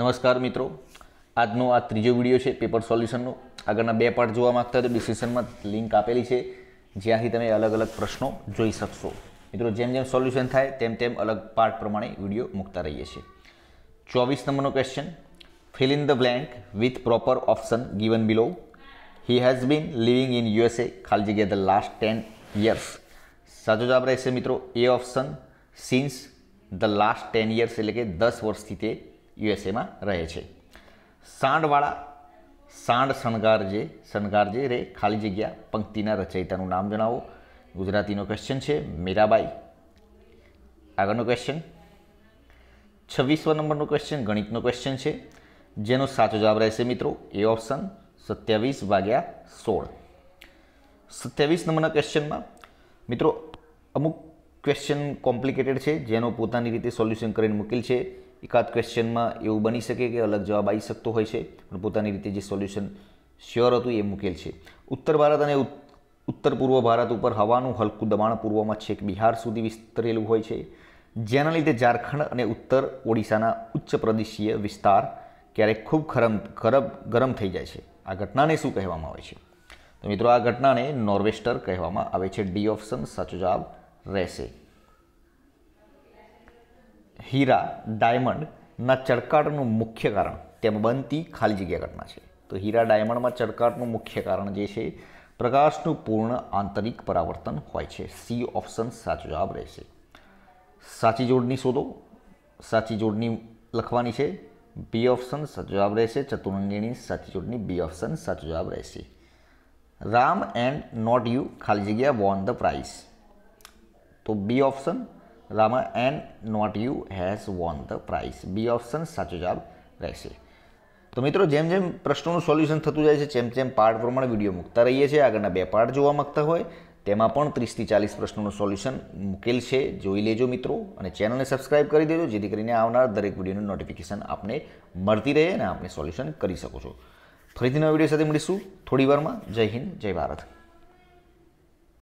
નમસ્કાર મિત્રો આજનો આ ત્રીજો વિડીયો છે પેપર સોલ્યુશનનો આગળના બે પાર્ટ જોવા માગતા તો ડિસ્ક્રિપ્શનમાં લિંક આપેલી છે જ્યાંથી તમે અલગ અલગ પ્રશ્નો જોઈ શકશો મિત્રો જેમ જેમ સોલ્યુશન થાય તેમ તેમ અલગ પાર્ટ પ્રમાણે વિડીયો મૂકતા રહીએ છીએ ચોવીસ નંબરનો question fill in the blank with proper option given below he has been living in USA ખાલી જગ્યા ધ લાસ્ટ ટેન યર્સ સાચો જવાબ રહેશે મિત્રો A option since the last ten years એટલે કે દસ વર્ષથી તે યુએસએમાં રહે છે સાંડવાળા સાંડ શણગાર જે શણગાર જે રે ખાલી જગ્યા પંક્તિના રચયિતાનું નામ જણાવો ગુજરાતીનો ક્વેશ્ચન છે મીરાબાઈ આગળનો ક્વેશ્ચન છવ્વીસમો નંબરનો ક્વેશ્ચન ગણિતનો ક્વેશ્ચન છે જેનો સાચો જવાબ રહેશે મિત્રો એ ઓપ્શન સત્યાવીસ વાગ્યા સોળ સત્યાવીસ નંબરના ક્વેશ્ચનમાં મિત્રો અમુક ક્વેશ્ચન કોમ્પ્લિકેટેડ છે જેનો પોતાની રીતે સોલ્યુશન કરીને મૂકેલ છે એકાદ ક્વેશ્ચનમાં એવું બની શકે કે અલગ જવાબ આવી શકતો હોય છે પણ પોતાની રીતે જે સોલ્યુશન શ્યોર હતું એ મૂકેલ છે ઉત્તર ભારત અને ઉત્તર પૂર્વ ભારત ઉપર હવાનું હલકું દબાણ પૂર્વમાં છેક બિહાર સુધી વિસ્તરેલું હોય છે જેના લીધે ઝારખંડ અને ઉત્તર ઓડિશાના ઉચ્ચ પ્રદેશીય વિસ્તાર ક્યારેક ખૂબ ખરમ ખરબ ગરમ થઈ જાય છે આ ઘટનાને શું કહેવામાં આવે છે તો મિત્રો આ ઘટનાને નોર્વેસ્ટર કહેવામાં આવે છે ડી ઓપ્શન સાચો જવાબ રહેશે હીરા ડાયમંડના ચડકાટનું મુખ્ય કારણ તેમ બનતી ખાલી જગ્યા ઘટના છે તો હીરા ડાયમંડમાં ચડકાટનું મુખ્ય કારણ જે છે પ્રકાશનું પૂર્ણ આંતરિક પરાવર્તન હોય છે સી ઓપ્શન સાચો જવાબ રહેશે સાચી જોડની શોધો સાચી જોડની લખવાની છે બી ઓપ્શન સાચો જવાબ રહેશે ચતુરંગીની સાચી જોડની બી ઓપ્શન સાચો જવાબ રહેશે રામ એન્ડ નોટ યુ ખાલી જગ્યા વોન ધ પ્રાઇઝ તો B option Rama and not you has won the prize B option સાચો જવાબ રહેશે તો મિત્રો જેમ જેમ પ્રશ્નોનું સોલ્યુશન થતું જાય છે જેમ જેમ પાર્ટ પ્રમાણે વિડીયો મૂકતા રહીએ છીએ આગળના બે પાર્ટ જોવા માગતા હોય તેમાં પણ ત્રીસથી ચાલીસ પ્રશ્નોનું સોલ્યુશન મૂકેલ છે જોઈ લેજો મિત્રો અને ચેનલને સબસ્ક્રાઇબ કરી દેજો જેથી કરીને આવનાર દરેક વિડીયોનું નોટિફિકેશન આપને મળતી રહે અને આપણે સોલ્યુશન કરી શકો છો ફરીથી નવા વિડીયો સાથે મળીશું થોડી વારમાં જય હિન્દ જય ભારત